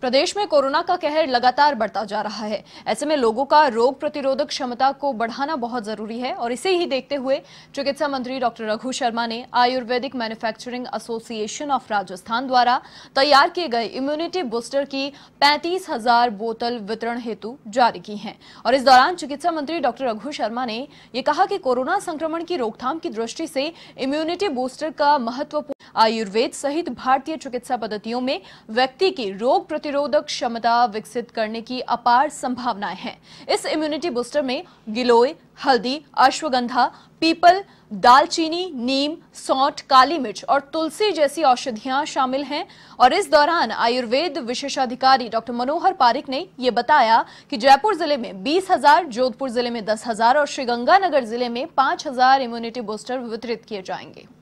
प्रदेश में कोरोना का कहर लगातार बढ़ता जा रहा है ऐसे में लोगों का रोग प्रतिरोधक क्षमता को बढ़ाना बहुत जरूरी है और इसे ही देखते हुए चिकित्सा मंत्री डॉक्टर रघु शर्मा ने Ayurvedic manufacturing association of Rajasthan द्वारा तैयार किए गए इम्यूनिटी बूस्टर की पैंतीस हजार बोतल वितरण हेतु जारी की है और इस दौरान चिकित्सा मंत्री डॉक्टर रघु शर्मा ने यह कहा कि कोरोना संक्रमण की रोकथाम की दृष्टि से इम्यूनिटी बूस्टर का महत्वपूर्ण आयुर्वेद सहित भारतीय चिकित्सा पद्धतियों में व्यक्ति की रोग प्रतिरोधक क्षमता विकसित करने की अपार संभावनाएं हैं इस इम्यूनिटी बूस्टर में गिलोय हल्दी अश्वगंधा पीपल दालचीनी नीम सौठ काली मिर्च और तुलसी जैसी औषधियां शामिल हैं और इस दौरान आयुर्वेद विशेषाधिकारी डॉक्टर मनोहर पारिक ने यह बताया कि जयपुर जिले में बीस हजार जोधपुर जिले में दस हजार और श्रीगंगानगर जिले में पांच हजार इम्यूनिटी बूस्टर वितरित किए जाएंगे